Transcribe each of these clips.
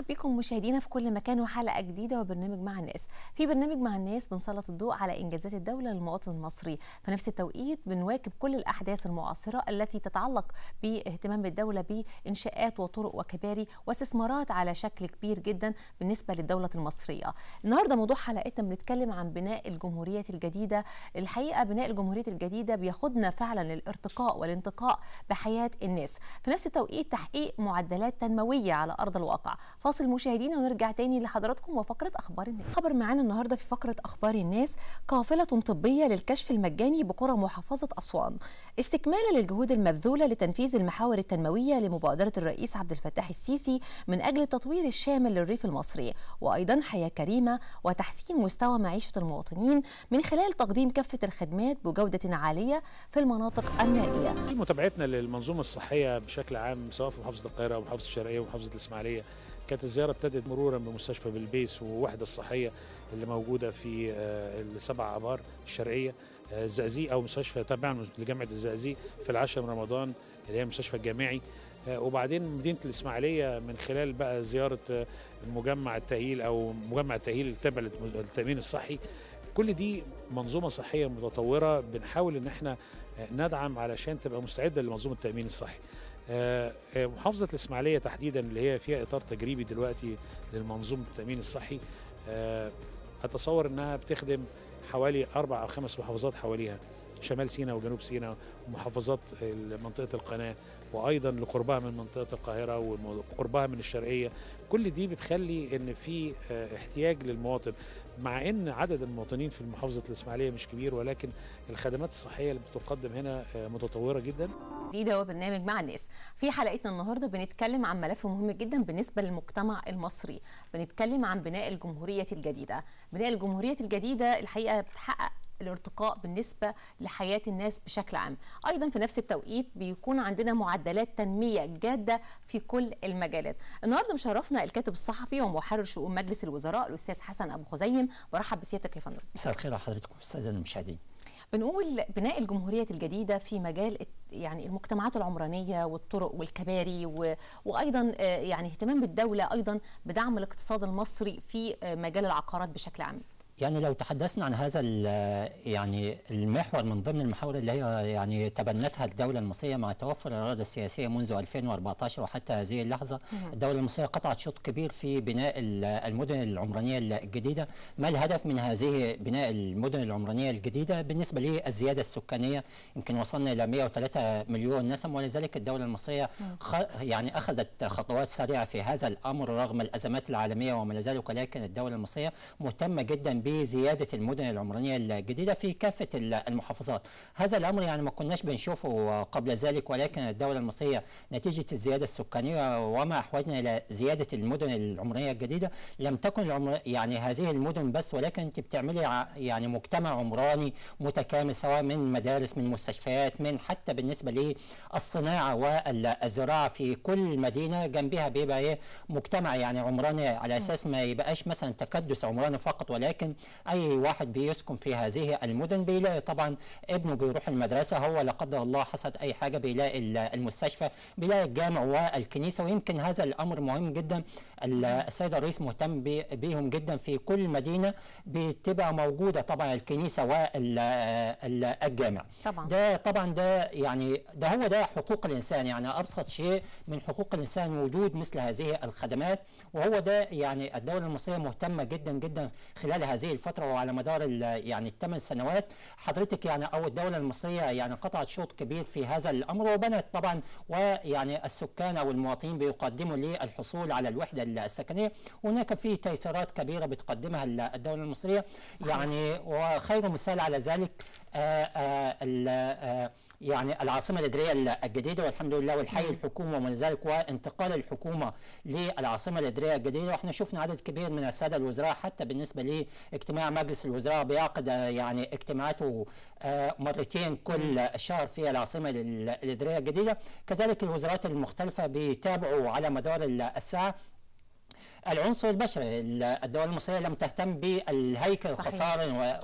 مرحب بكم مشاهدينا في كل مكان وحلقه جديده وبرنامج مع الناس في برنامج مع الناس بنسلط الضوء على انجازات الدوله للمواطن المصري في نفس التوقيت بنواكب كل الاحداث المعاصره التي تتعلق باهتمام الدوله بانشاءات وطرق وكباري واستثمارات على شكل كبير جدا بالنسبه للدوله المصريه النهارده موضوع حلقتنا بنتكلم عن بناء الجمهوريه الجديده الحقيقه بناء الجمهوريه الجديده بياخدنا فعلا للارتقاء والانتقاء بحياه الناس في نفس التوقيت تحقيق معدلات تنمويه على ارض الواقع فاصل مشاهدينا ونرجع تاني لحضراتكم وفقره اخبار الناس خبر معانا النهارده في فقره اخبار الناس قافله طبيه للكشف المجاني بقرى محافظه اسوان استكمالا للجهود المبذوله لتنفيذ المحاور التنمويه لمبادره الرئيس عبد الفتاح السيسي من اجل التطوير الشامل للريف المصري وايضا حياه كريمه وتحسين مستوى معيشه المواطنين من خلال تقديم كافه الخدمات بجوده عاليه في المناطق النائيه متابعتنا للمنظومه الصحيه بشكل عام سواء في محافظه القاهره ومحافظه الشرقيه ومحافظه الاسماعيليه كانت الزياره ابتدت مرورا بمستشفى بلبيس ووحده الصحيه اللي موجوده في آه، السبع ابار الشرقيه آه، الزقازيق او مستشفى تابع لجامعه الزقازيق في العاشر من رمضان اللي هي المستشفى الجامعي آه، وبعدين مدينه الاسماعيليه من خلال بقى زياره المجمع التاهيل او مجمع التاهيل التابع للتامين الصحي كل دي منظومه صحيه متطوره بنحاول ان احنا ندعم علشان تبقى مستعده لمنظومه التامين الصحي آه، آه، محافظة الإسماعيلية تحديدا اللي هي فيها إطار تجريبي دلوقتي للمنظومة التأمين الصحي آه، أتصور أنها بتخدم حوالي أربع أو خمس محافظات حواليها شمال سيناء وجنوب سيناء ومحافظات منطقة القناة وأيضا لقربها من منطقة القاهرة وقربها من الشرقية كل دي بتخلي أن في احتياج للمواطن مع أن عدد المواطنين في محافظة الإسماعيلية مش كبير ولكن الخدمات الصحية اللي بتقدم هنا متطورة جداً جديده وبرنامج مع الناس في حلقتنا النهارده بنتكلم عن ملف مهم جدا بالنسبه للمجتمع المصري بنتكلم عن بناء الجمهوريه الجديده بناء الجمهوريه الجديده الحقيقه بتحقق الارتقاء بالنسبه لحياه الناس بشكل عام ايضا في نفس التوقيت بيكون عندنا معدلات تنميه جاده في كل المجالات النهارده مشرفنا الكاتب الصحفي ومحرر شؤون مجلس الوزراء الاستاذ حسن ابو خزيم برحب بسيادتك يا فندم مساء الخير على حضرتك أستاذ المشاهدين بنقول بناء الجمهورية الجديدة في مجال يعني المجتمعات العمرانية والطرق والكباري و... وأيضا آه، يعني اهتمام بالدولة أيضا بدعم الاقتصاد المصري في آه، مجال العقارات بشكل عام يعني لو تحدثنا عن هذا يعني المحور من ضمن المحاور اللي هي يعني تبنتها الدولة المصرية مع توفر الإرادة السياسية منذ 2014 وحتى هذه اللحظة نعم. الدولة المصرية قطعت شوط كبير في بناء المدن العمرانية الجديدة ما الهدف من هذه بناء المدن العمرانية الجديدة بالنسبة للزيادة السكانية يمكن وصلنا إلى 103 مليون نسم ولذلك الدولة المصرية نعم. يعني أخذت خطوات سريعة في هذا الأمر رغم الأزمات العالمية وما لا ذلك ولكن الدولة المصرية مهتمة جدا بزياده المدن العمرانيه الجديده في كافه المحافظات هذا الامر يعني ما كناش بنشوفه قبل ذلك ولكن الدوله المصريه نتيجه الزياده السكانيه وما احوجنا الى زياده المدن العمرانيه الجديده لم تكن العمر يعني هذه المدن بس ولكن انت بتعملي يعني مجتمع عمراني متكامل سواء من مدارس من مستشفيات من حتى بالنسبه للصناعه والزراعه في كل مدينه جنبها بيبقى ايه مجتمع يعني عمراني على اساس ما يبقاش مثلا تكدس عمراني فقط ولكن اي واحد بيسكن في هذه المدن بيلاقي طبعا ابنه بيروح المدرسه هو لا قدر الله حصلت اي حاجه بيلاقي المستشفى بيلاقي الجامع والكنيسه ويمكن هذا الامر مهم جدا السيد الرئيس مهتم بيهم جدا في كل مدينه بتبقى موجوده طبعا الكنيسه والجامع طبعا ده طبعا ده يعني ده هو ده حقوق الانسان يعني ابسط شيء من حقوق الانسان وجود مثل هذه الخدمات وهو ده يعني الدوله المصريه مهتمه جدا جدا خلال هذه هذه الفتره وعلى مدار يعني الثمان سنوات حضرتك يعني او الدوله المصريه يعني قطعت شوط كبير في هذا الامر وبنت طبعا ويعني السكان او المواطنين بيقدموا للحصول على الوحده السكنيه هناك في تيسيرات كبيره بتقدمها الدوله المصريه صحيح. يعني وخير مثال على ذلك آه، آه، آه، يعني العاصمه الاداريه الجديده والحمد لله والحي الحكومه ومن ذلك وانتقال الحكومه للعاصمه الاداريه الجديده واحنا شفنا عدد كبير من الساده الوزراء حتى بالنسبه لاجتماع مجلس الوزراء بيعقد يعني اجتماعاته مرتين كل شهر في العاصمه الاداريه الجديده كذلك الوزارات المختلفه بيتابعوا على مدار الساعه العنصر البشري الدول المصريه لم تهتم بالهيكل خسارة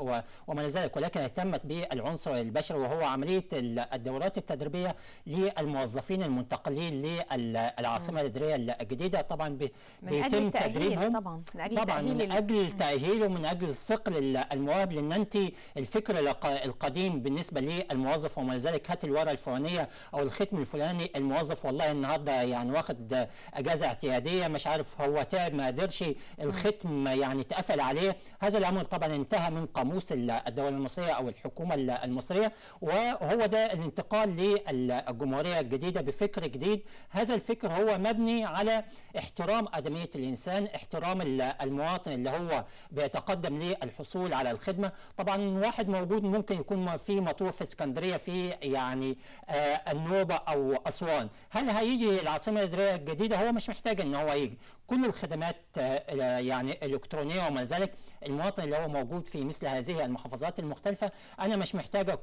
وما ذلك ولكن اهتمت بالعنصر البشري وهو عمليه الدورات التدريبيه للموظفين المنتقلين للعاصمه الاداريه الجديده طبعا بيتم تدريبهم طبعا من اجل تأهيل ومن اجل تاهيله من اجل الثقل المواهب لان انت الفكر القديم بالنسبه للموظف وما ذلك هات الورقه الفلانيه او الختم الفلاني الموظف والله النهارده يعني واخد اجازه اعتياديه مش عارف هو تعب ما قدرش الختم يعني اتقفل عليه هذا الامر طبعا انتهى من قاموس الدوله المصريه او الحكومه المصريه وهو ده الانتقال للجمهوريه الجديده بفكر جديد هذا الفكر هو مبني على احترام ادميه الانسان احترام المواطن اللي هو بيتقدم للحصول على الخدمه طبعا واحد موجود ممكن يكون في مطوف في اسكندريه في يعني آه النوبه او اسوان هل هيجي العاصمه الاداريه الجديده هو مش محتاج ان هو يجي كل الخدمات آه، آه، يعني الكترونيه وما ذلك المواطن اللي هو موجود في مثل هذه المحافظات المختلفه انا مش محتاجه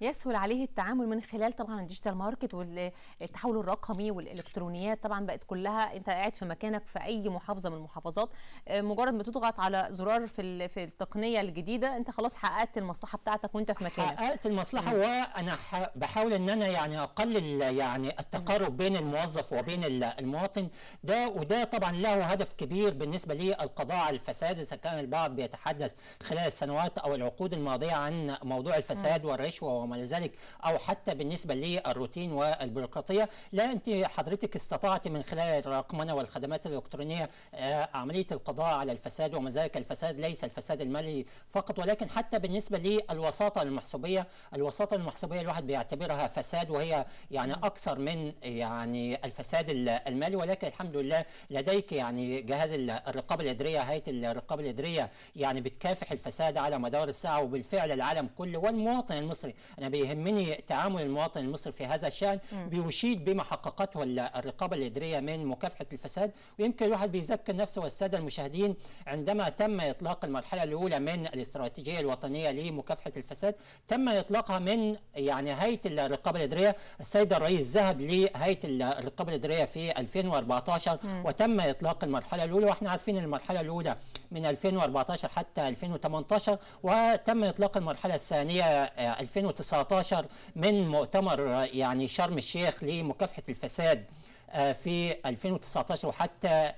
يسهل عليه التعامل من خلال طبعا الديجيتال ماركت والتحول الرقمي والالكترونيات طبعا بقت كلها انت قاعد في مكانك في اي محافظه من المحافظات آه، مجرد ما تضغط على زرار في في التقنيه الجديده انت خلاص حققت المصلحه بتاعتك وانت في مكانك حققت المصلحه وانا بحاول ان انا يعني اقلل يعني التقارب بين الموظف وبين المواطن ده وده طبعا له هدف كبير بالنسبة للقضاء على الفساد إذا كان البعض بيتحدث خلال السنوات أو العقود الماضية عن موضوع الفساد والرشوة وما ذلك أو حتى بالنسبة للروتين والبيروقراطية لا أنت حضرتك استطعت من خلال الرقمنة والخدمات الإلكترونية آه، عملية القضاء على الفساد وما ذلك الفساد ليس الفساد المالي فقط ولكن حتى بالنسبة للوساطة المحسوبية الوساطة المحسوبية الواحد بيعتبرها فساد وهي يعني أكثر من يعني الفساد المالي ولكن الحمد لله لديك تشيك يعني جهاز الرقابه الاداريه هيئه الرقابه الاداريه يعني بتكافح الفساد على مدار الساعه وبالفعل العالم كله والمواطن المصري انا بيهمني تعامل المواطن المصري في هذا الشان بيشيد بما حققته الرقابه الاداريه من مكافحه الفساد ويمكن الواحد بيذكر نفسه والساده المشاهدين عندما تم اطلاق المرحله الاولى من الاستراتيجيه الوطنيه لمكافحه الفساد تم اطلاقها من يعني هيئه الرقابه الاداريه السيد الرئيس ذهب لهيئه الرقابه الاداريه في 2014 وتم اطلاق المرحله الاولى واحنا عارفين المرحله الاولى من 2014 حتى 2018 وتم اطلاق المرحله الثانيه 2019 آه، من مؤتمر آه، يعني شرم الشيخ لمكافحه الفساد آه، في 2019 وحتى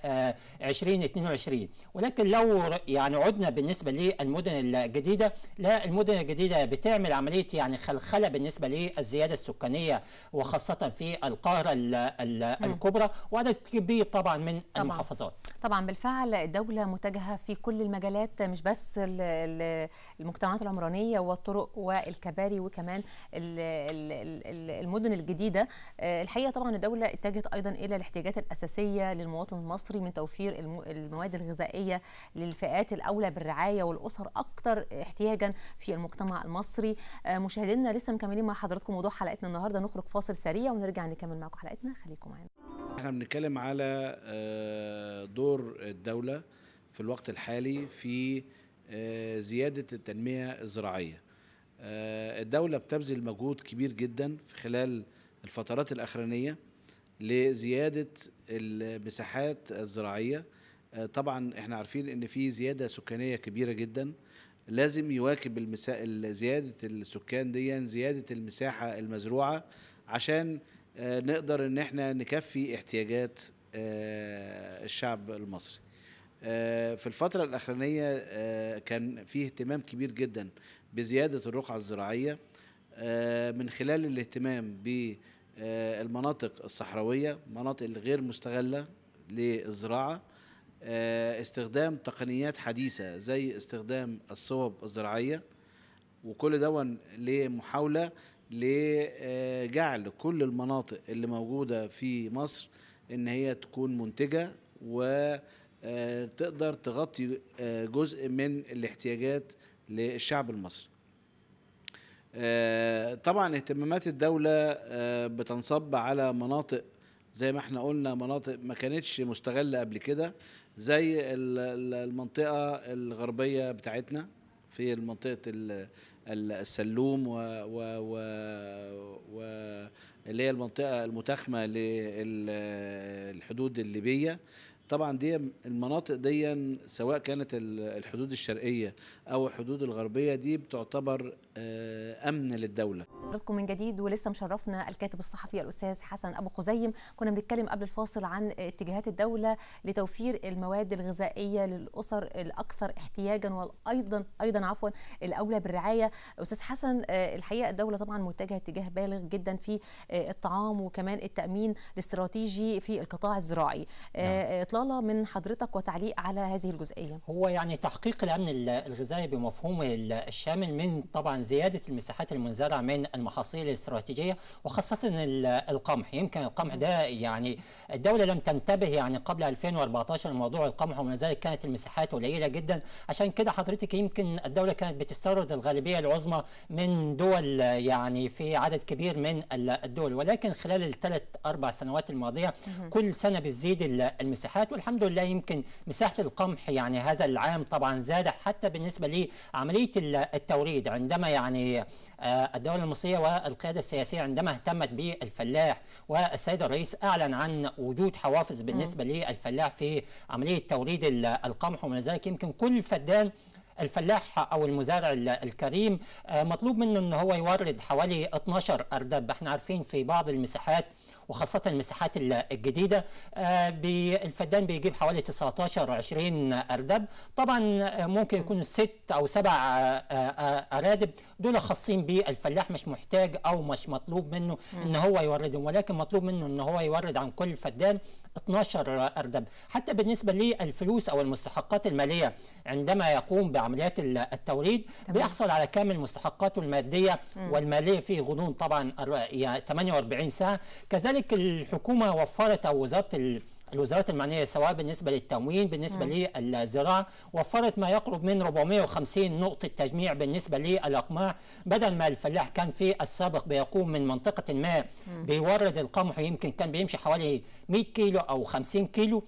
2022 آه، ولكن لو يعني عدنا بالنسبه للمدن الجديده لا المدن الجديده بتعمل عمليه يعني خلخله بالنسبه للزياده السكانيه وخاصه في القاهره الكبرى وعدد كبير طبعا من طبعًا. المحافظات طبعا بالفعل الدوله متجهه في كل المجالات مش بس المجتمعات العمرانيه والطرق والكباري وكمان المدن الجديده آه، الحقيقه طبعا الدوله اتجهت أيضا إلى الاحتياجات الأساسية للمواطن المصري من توفير المواد الغذائية للفئات الأولى بالرعاية والأسر أكثر احتياجا في المجتمع المصري آه، مشاهدينا لسه مكملين مع حضراتكم موضوع حلقتنا النهاردة نخرج فاصل سريع ونرجع نكمل معكم حلقتنا خليكم معانا احنا بنتكلم على آه، دور الدولة في الوقت الحالي في آه، زيادة التنمية الزراعية الدولة بتبذل مجهود كبير جدا في خلال الفترات الأخرانية لزياده المساحات الزراعيه آه، طبعا احنا عارفين ان في زياده سكانيه كبيره جدا لازم يواكب المسا... زياده السكان دي زياده المساحه المزروعه عشان آه، نقدر ان احنا نكفي احتياجات آه، الشعب المصري في الفترة الأخرانية كان في اهتمام كبير جدا بزيادة الرقعة الزراعية من خلال الاهتمام بالزراعة آه، المناطق الصحراوية مناطق الغير مستغلة للزراعة آه، استخدام تقنيات حديثة زي استخدام الصوب الزراعية وكل ده لمحاولة لجعل كل المناطق اللي موجودة في مصر ان هي تكون منتجة وتقدر آه، تغطي جزء من الاحتياجات للشعب المصري آه، طبعا اهتمامات الدولة آه، بتنصب على مناطق زي ما احنا قلنا مناطق ما كانتش مستغلة قبل كده زي المنطقة الغربية بتاعتنا في منطقة السلوم و, و, و, و اللي هي المنطقة المتاخمة للحدود الليبية طبعا دي المناطق دي سواء كانت الحدود الشرقيه او الحدود الغربيه دي بتعتبر آه، امن للدوله حضراتكم من جديد ولسه مشرفنا الكاتب الصحفي الاستاذ حسن ابو خزيم كنا بنتكلم قبل الفاصل عن اتجاهات الدوله لتوفير المواد الغذائيه للاسر الاكثر احتياجا وايضا ايضا عفوا الاولى بالرعايه استاذ حسن آه، الحقيقه الدوله طبعا متجهه اتجاه بالغ جدا في آه، الطعام وكمان التامين الاستراتيجي في القطاع الزراعي نعم. اطلاق إطلالة من حضرتك وتعليق على هذه الجزئية هو يعني تحقيق الأمن الغذائي بمفهومه الشامل من طبعا زيادة المساحات المنزرعة من المحاصيل الاستراتيجية وخاصة القمح يمكن القمح ده يعني الدولة لم تنتبه يعني قبل 2014 لموضوع القمح ومن ذلك كانت المساحات قليلة جدا عشان كده حضرتك يمكن الدولة كانت بتستورد الغالبية العظمى من دول يعني في عدد كبير من الدول ولكن خلال الثلاث أربع سنوات الماضية كل سنة بتزيد المساحات التحسينات والحمد لله يمكن مساحه القمح يعني هذا العام طبعا زاد حتى بالنسبه لعمليه التوريد عندما يعني آه، الدوله المصريه والقياده السياسيه عندما اهتمت بالفلاح والسيد الرئيس اعلن عن وجود حوافز بالنسبه للفلاح في عمليه توريد القمح ومن ذلك يمكن كل فدان الفلاح او المزارع الكريم آه، مطلوب منه ان هو يورد حوالي 12 اردب احنا عارفين في بعض المساحات وخاصه المساحات الجديده آه، الفدان بيجيب حوالي 19 20 أردب طبعا آه، ممكن يكونوا ست او سبع آه، ارادب دول خاصين بالفلاح مش محتاج او مش مطلوب منه ان هو يوردهم ولكن مطلوب منه ان هو يورد عن كل فدان 12 اردب حتى بالنسبه للفلوس او المستحقات الماليه عندما يقوم بعمليات التوريد بيحصل على كامل مستحقاته الماديه والماليه في غضون طبعا 48 يعني ساعه كذلك كذلك الحكومه وفرت او وزاره الوزارات المعنيه سواء بالنسبه للتموين بالنسبه نعم. للزراعه وفرت ما يقرب من 450 نقطه تجميع بالنسبه للاقماع بدل ما الفلاح كان في السابق بيقوم من منطقه ما نعم. بيورد القمح يمكن كان بيمشي حوالي 100 كيلو او 50 كيلو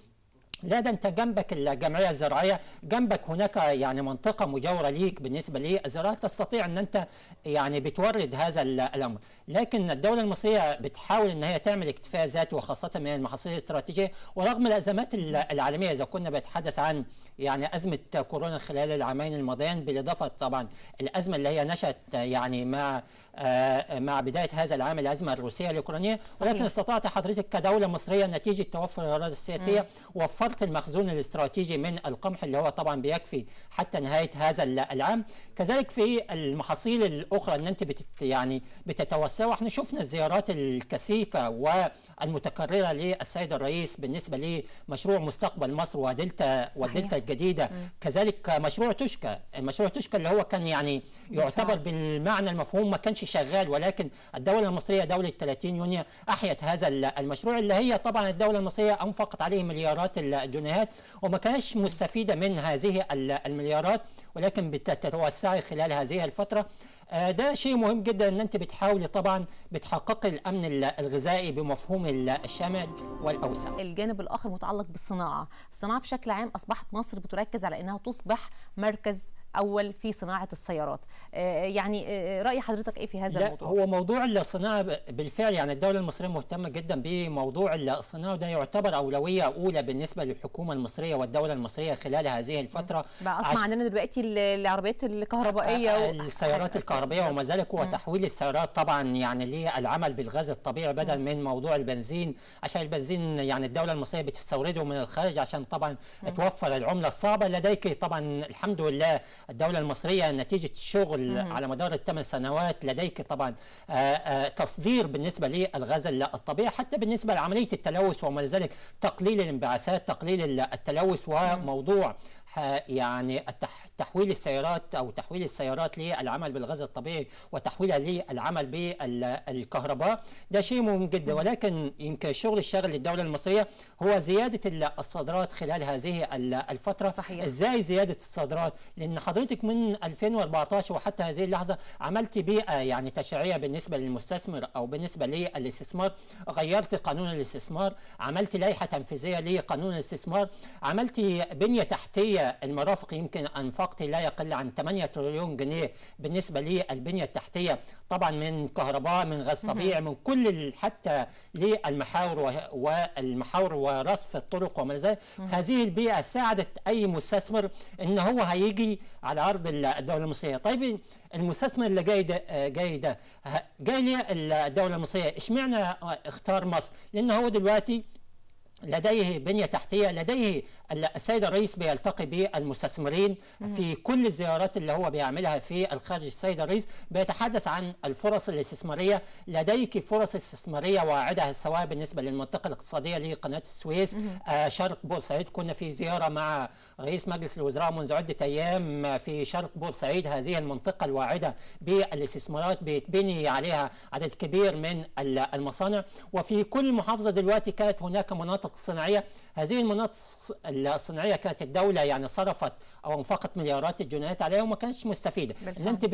لا ده انت جنبك الجمعيه الزراعيه جنبك هناك يعني منطقه مجاوره ليك بالنسبه للزراعه تستطيع ان انت يعني بتورد هذا الامر لكن الدوله المصريه بتحاول ان هي تعمل اكتفاء ذاتي وخاصه من المحاصيل الاستراتيجيه ورغم الازمات العالميه اذا كنا بنتحدث عن يعني ازمه كورونا خلال العامين الماضيين بالاضافه طبعا الازمه اللي هي نشات يعني مع آه، مع بدايه هذا العام الازمه الروسيه الاوكرانيه صحيح. ولكن استطعت حضرتك كدوله مصريه نتيجه توفر الاراضي السياسيه وفرت المخزون الاستراتيجي من القمح اللي هو طبعا بيكفي حتى نهايه هذا العام كذلك في المحاصيل الاخرى ان انت بتت يعني بتتوسع واحنا شفنا الزيارات الكثيفه والمتكرره للسيد الرئيس بالنسبه لمشروع مستقبل مصر ودلتا صحيح. والدلتا الجديده مم. كذلك مشروع تشكا مشروع تشكا اللي هو كان يعني يعتبر بالمعنى المفهوم ما كانش ماشي شغال ولكن الدوله المصريه دوله 30 يونيو احيت هذا المشروع اللي هي طبعا الدوله المصريه انفقت عليه مليارات الجنيهات وما كانش مستفيده من هذه المليارات ولكن بتتوسعي خلال هذه الفتره آه، ده شيء مهم جدا ان انت بتحاولي طبعا بتحققي الامن الغذائي بمفهوم الشامل والاوسع. الجانب الاخر متعلق بالصناعه، الصناعه بشكل عام اصبحت مصر بتركز على انها تصبح مركز اول في صناعه السيارات آه، يعني آه، آه، راي حضرتك ايه في هذا لا الموضوع هو موضوع الصناعه بالفعل يعني الدوله المصريه مهتمه جدا بموضوع الصناعه وده يعتبر اولويه اولى بالنسبه للحكومه المصريه والدوله المصريه خلال هذه الفتره بقى اسمع عش... عندنا دلوقتي العربيات الكهربائيه السيارات الكهربائيه وما ذلك هو تحويل السيارات طبعا يعني للعمل بالغاز الطبيعي بدل من موضوع البنزين عشان البنزين يعني الدوله المصريه بتستورده من الخارج عشان طبعا توفر العمله الصعبه لديك طبعا الحمد لله الدولة المصرية نتيجة شغل على مدار الثمان سنوات لديك طبعا آه، آه، تصدير بالنسبة للغاز الطبيعي حتى بالنسبة لعملية التلوث وما ذلك تقليل الانبعاثات تقليل التلوث وموضوع آه، يعني التحت تحويل السيارات او تحويل السيارات للعمل بالغاز الطبيعي وتحويلها للعمل بالكهرباء ده شيء مهم جدا ولكن يمكن الشغل الشاغل للدوله المصريه هو زياده الصادرات خلال هذه الفتره صحيح. ازاي زياده الصادرات لان حضرتك من 2014 وحتى هذه اللحظه عملت بيئه يعني تشريعيه بالنسبه للمستثمر او بالنسبه للاستثمار غيرت قانون الاستثمار عملت لائحه تنفيذيه لقانون الاستثمار عملت بنيه تحتيه المرافق يمكن انفع فقدي لا يقل عن 8 تريليون جنيه بالنسبه للبنيه التحتيه طبعا من كهرباء من غاز طبيعي من كل حتى للمحاور والمحاور ورصف الطرق وما ذلك هذه البيئه ساعدت اي مستثمر ان هو هيجي على ارض الدوله المصريه طيب المستثمر اللي جاي ده جاي ده جاي الدوله المصريه اشمعنى اختار مصر لان هو دلوقتي لديه بنية تحتية لديه السيد الرئيس بيلتقي بالمستثمرين في كل الزيارات اللي هو بيعملها في الخارج السيد الرئيس بيتحدث عن الفرص الاستثمارية لديك فرص استثمارية واعدة سواء بالنسبة للمنطقة الاقتصادية لقناة السويس آه، شرق بورسعيد كنا في زيارة مع رئيس مجلس الوزراء منذ عدة أيام آه، في شرق بورسعيد هذه المنطقة الواعدة بالاستثمارات بيتبني عليها عدد كبير من المصانع وفي كل محافظة دلوقتي كانت هناك مناطق المناطق الصناعيه هذه المناطق الصناعيه كانت الدوله يعني صرفت او انفقت مليارات الجنيهات عليها وما كانتش مستفيده بالفعل. ان انت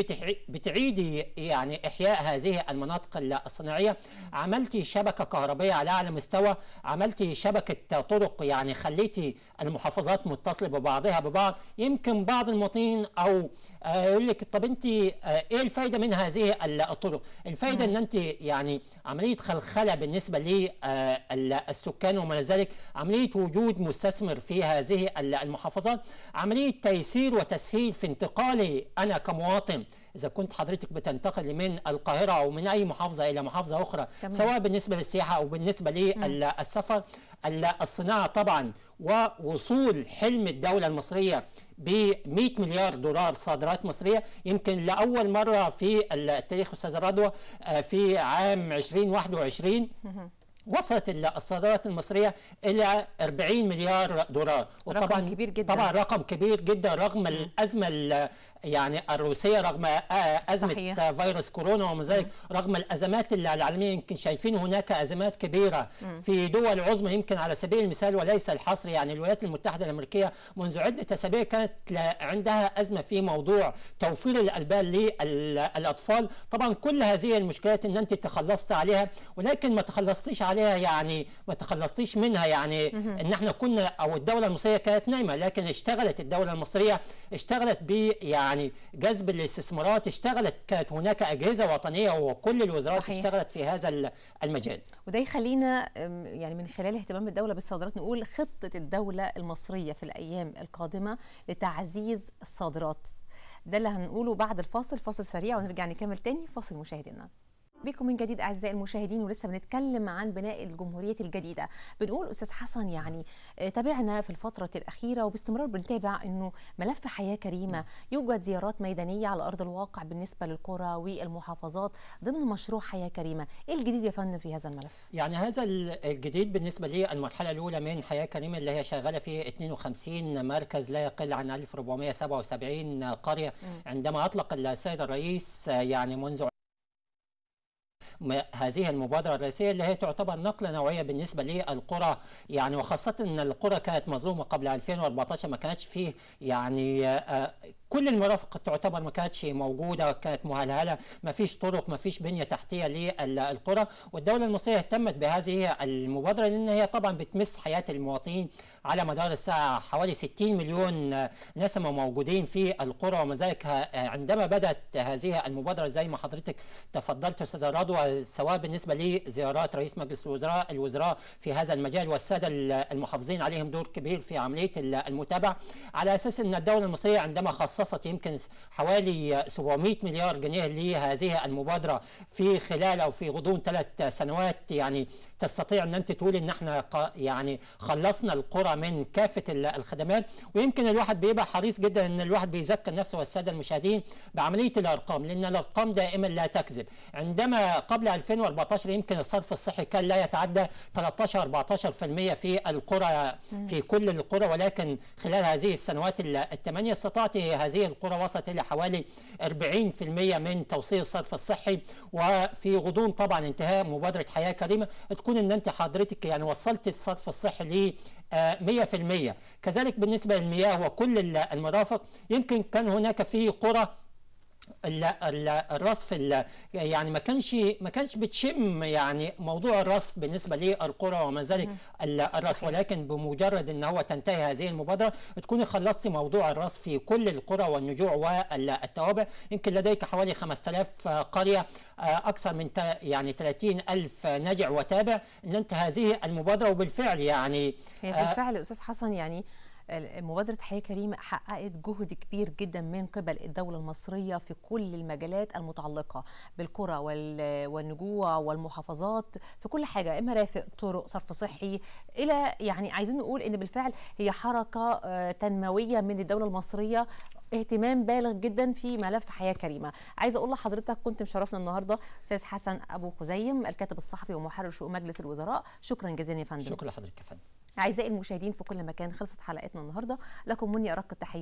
بتعيدي يعني احياء هذه المناطق الصناعيه عملتي شبكه كهربائيه على اعلى مستوى عملتي شبكه طرق يعني خليتي المحافظات متصله ببعضها ببعض يمكن بعض المواطنين او آه، يقول لك طب انت آه، ايه الفايده من هذه الطرق الفايده نعم. ان انت يعني عمليه خلخله بالنسبه للسكان آه، وما ذلك عمليه وجود مستثمر في هذه المحافظات عمليه تيسير وتسهيل في انتقالي انا كمواطن اذا كنت حضرتك بتنتقل من القاهره او من اي محافظه الى محافظه اخرى تمام. سواء بالنسبه للسياحه او بالنسبه للسفر الصناعه طبعا ووصول حلم الدوله المصريه ب 100 مليار دولار صادرات مصريه يمكن لاول مره في التاريخ استاذ رضوى آه، في عام 2021 وصلت الصادرات المصريه الى 40 مليار دولار وطبعا رقم كبير جدا طبعا رقم كبير جدا رغم الازمه يعني الروسيه رغم ازمه صحيح. فيروس كورونا وما ذلك رغم الازمات اللي العالميه يمكن شايفين هناك ازمات كبيره م. في دول عظمى يمكن على سبيل المثال وليس الحصر يعني الولايات المتحده الامريكيه منذ عده اسابيع كانت عندها ازمه في موضوع توفير الالبان للاطفال طبعا كل هذه المشكلات ان انت تخلصت عليها ولكن ما تخلصتيش عليها يعني ما تخلصتيش منها يعني م. ان احنا كنا او الدوله المصريه كانت نايمه لكن اشتغلت الدوله المصريه اشتغلت ب يعني يعني جذب الاستثمارات اشتغلت كانت هناك اجهزه وطنيه وكل الوزارات صحيح. اشتغلت في هذا المجال وده يخلينا يعني من خلال اهتمام الدوله بالصادرات نقول خطه الدوله المصريه في الايام القادمه لتعزيز الصادرات ده اللي هنقوله بعد الفاصل فاصل سريع ونرجع نكمل تاني فاصل مشاهدينا بكم من جديد اعزائي المشاهدين ولسه بنتكلم عن بناء الجمهوريه الجديده بنقول استاذ حسن يعني آه، تابعنا في الفتره الاخيره وباستمرار بنتابع انه ملف حياه كريمه يوجد زيارات ميدانيه على ارض الواقع بالنسبه للقرى والمحافظات ضمن مشروع حياه كريمه ايه الجديد يا فندم في هذا الملف يعني هذا الجديد بالنسبه لي المرحله الاولى من حياه كريمه اللي هي شغاله في 52 مركز لا يقل عن 1477 قريه عندما اطلق السيد الرئيس يعني منذ هذه المبادره الرئيسيه اللي هي تعتبر نقله نوعيه بالنسبه للقرى يعني وخاصه ان القرى كانت مظلومه قبل 2014 ما كانش فيه يعني آه، كل المرافق تعتبر ما كانتش موجوده كانت مهلهله ما فيش طرق ما فيش بنيه تحتيه للقرى والدوله المصريه اهتمت بهذه المبادره لان هي طبعا بتمس حياه المواطنين على مدار الساعه حوالي 60 مليون نسمه موجودين في القرى وما ذلك عندما بدات هذه المبادره زي ما حضرتك تفضلت استاذه رضوى سواء بالنسبه لزيارات رئيس مجلس الوزراء الوزراء في هذا المجال والساده المحافظين عليهم دور كبير في عمليه المتابعه على اساس ان الدوله المصريه عندما خاصة خصصت يمكن حوالي 700 مليار جنيه لهذه المبادره في خلال او في غضون ثلاث سنوات يعني تستطيع ان انت تقول ان احنا يعني خلصنا القرى من كافه الخدمات ويمكن الواحد بيبقى حريص جدا ان الواحد بيذكر نفسه والساده المشاهدين بعمليه الارقام لان الارقام دائما لا تكذب عندما قبل 2014 يمكن الصرف الصحي كان لا يتعدى 13 14% في القرى في كل القرى ولكن خلال هذه السنوات الثمانيه استطاعت هذه هذه القرى وصلت إلى حوالي 40% من توصيل الصرف الصحي وفي غضون طبعا انتهاء مبادرة حياة كريمة تكون أن أنت حضرتك يعني وصلت الصرف الصحي ل 100% آه، كذلك بالنسبة للمياه وكل المرافق يمكن كان هناك في قرى الرصف يعني ما كانش ما كانش بتشم يعني موضوع الرصف بالنسبه للقرى وما ذلك الرصف ولكن بمجرد ان هو تنتهي هذه المبادره تكوني خلصتي موضوع الرصف في كل القرى والنجوع والتوابع يمكن لديك حوالي 5000 قريه آه، اكثر من يعني 30000 نجع وتابع ان انت هذه المبادره وبالفعل يعني هي آه، بالفعل استاذ حسن يعني مبادرة حياة كريمة حققت جهد كبير جدا من قبل الدولة المصرية في كل المجالات المتعلقة بالكرة والنجوع والمحافظات في كل حاجة مرافق طرق صرف صحي إلى يعني عايزين نقول إن بالفعل هي حركة آه، تنموية من الدولة المصرية اهتمام بالغ جدا في ملف حياه كريمه عايزه اقول لحضرتك كنت مشرفنا النهارده استاذ حسن ابو خزيم الكاتب الصحفي ومحرر شؤون مجلس الوزراء شكرا جزيلا يا فندم شكرا لحضرتك يا فندم اعزائي المشاهدين في كل مكان خلصت حلقتنا النهارده لكم مني ارق التحيات